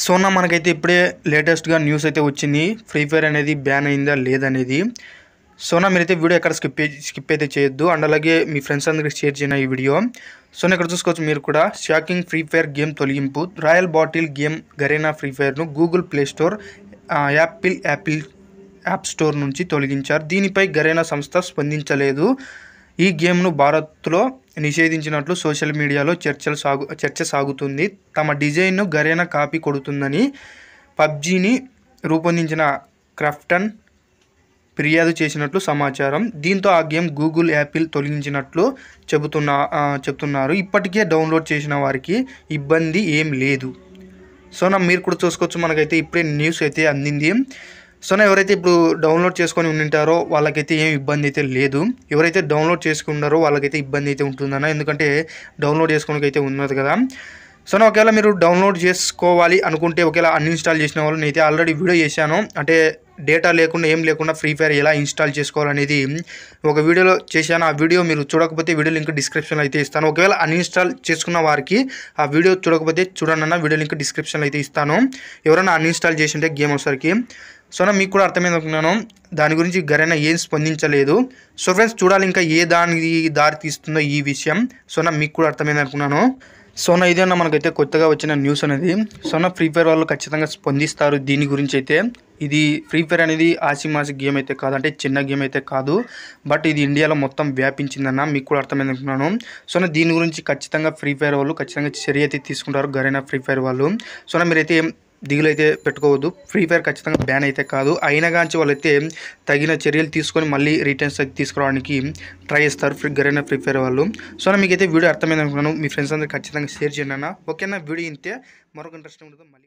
so నా మనకైతే ఇప్పుడే లేటెస్ట్గా న్యూస్ అయితే వచ్చింది ఫ్రీ ఫైర్ అనేది బ్యాన్ అయిందా లేదనేది సోనా మీరైతే వీడియో ఎక్కడ స్కిప్ స్కిప్ అయితే చేయొద్దు అండ్ అలాగే మీ ఫ్రెండ్స్ అందరికి షేర్ చేయన ఈ వీడియో సో ఇక్కడ చూసుకోవచ్చు మీరు కూడా షాకింగ్ ఫ్రీ ఫైర్ గేమ్ తొలగింపు royal battle game Garena free ఫైర్ను Google play store Apple Apple app store నుంచి తొలగించారు దీనిపై గరేనా సంస్థ స్పందించలేదు ఈ గేమ్ను భారత్లో నిషేధించినట్లు సోషల్ మీడియాలో చర్చలు సాగు చర్చ సాగుతుంది తమ డిజైన్ను గరేన కాపీ కొడుతుందని పబ్జీని రూపొందించిన క్రాఫ్టన్ ఫిర్యాదు చేసినట్లు సమాచారం దీంతో ఆ గేమ్ గూగుల్ యాపిల్ తొలగించినట్లు చెబుతున్నా చెబుతున్నారు ఇప్పటికే డౌన్లోడ్ చేసిన వారికి ఇబ్బంది ఏం లేదు సో నా మీరు కూడా చూసుకోవచ్చు మనకైతే ఇప్పుడే న్యూస్ అయితే అందింది సో ఎవరైతే ఇప్పుడు డౌన్లోడ్ చేసుకొని ఉండింటారో వాళ్ళకైతే ఏం ఇబ్బంది అయితే లేదు ఎవరైతే డౌన్లోడ్ చేసుకున్నారో వాళ్ళకైతే ఇబ్బంది అయితే ఉంటుందన్న ఎందుకంటే డౌన్లోడ్ చేసుకోనికి అయితే ఉన్నది కదా సో ఒకవేళ మీరు డౌన్లోడ్ చేసుకోవాలి అనుకుంటే ఒకవేళ అన్ఇన్స్టాల్ చేసిన వాళ్ళు నేనైతే ఆల్రెడీ వీడియో చేశాను అంటే డేటా లేకుండా ఏం లేకుండా ఫ్రీ ఫైర్ ఎలా ఇన్స్టాల్ చేసుకోవాలనేది ఒక వీడియోలో చేశాను ఆ వీడియో మీరు చూడకపోతే వీడియో లింక్ డిస్క్రిప్షన్లో అయితే ఇస్తాను ఒకవేళ అన్ఇన్స్టాల్ చేసుకున్న వారికి ఆ వీడియో చూడకపోతే చూడండి అన్న వీడియో లింక్ డిస్క్రిప్షన్లో అయితే ఇస్తాను ఎవరైనా అన్ఇన్స్టాల్ చేసి ఉంటే గేమ్ వచ్చేసరికి సో నా మీకు కూడా అర్థమైంది అనుకున్నాను దాని గురించి గరైనా ఏం స్పందించలేదు సో ఫ్రెండ్స్ చూడాలి ఇంకా ఏ దానికి దారి తీస్తుందో ఈ విషయం సో నా మీకు కూడా అర్థమైంది అనుకున్నాను సో నా ఇదేనా మనకైతే కొత్తగా వచ్చిన న్యూస్ అనేది సో నా ఫ్రీ ఫైర్ వాళ్ళు ఖచ్చితంగా స్పందిస్తారు దీని గురించి అయితే ఇది ఫ్రీ ఫైర్ అనేది ఆసిమాసి గేమ్ అయితే కాదు అంటే చిన్న గేమ్ అయితే కాదు బట్ ఇది ఇండియాలో మొత్తం వ్యాపించిందన్న మీకు కూడా అర్థమైంది అనుకున్నాను సో నా దీని గురించి ఖచ్చితంగా ఫ్రీ ఫైర్ వాళ్ళు ఖచ్చితంగా చర్య అయితే తీసుకుంటారు గరైన ఫ్రీ ఫైర్ వాళ్ళు సో మీరైతే దిగులు అయితే పెట్టుకోవద్దు ఫ్రీ ఫైర్ ఖచ్చితంగా బ్యాన్ అయితే కాదు అయినా కానీ వాళ్ళైతే తగిన చర్యలు తీసుకొని మళ్ళీ రిటర్న్స్ తీసుకోవడానికి తీసుకురావడానికి ట్రై చేస్తారు ఫ్రీ గరైన ఫ్రీ ఫైర్ వాళ్ళు సో మీకైతే వీడియో అర్థమైంది అనుకున్నాను మీ ఫ్రెండ్స్ అందరూ ఖచ్చితంగా షేర్ చేయండి అన్న ఓకేనా వీడియో ఇంతే మరొక ఇంట్రెస్టింగ్ ఉంటుంది మళ్ళీ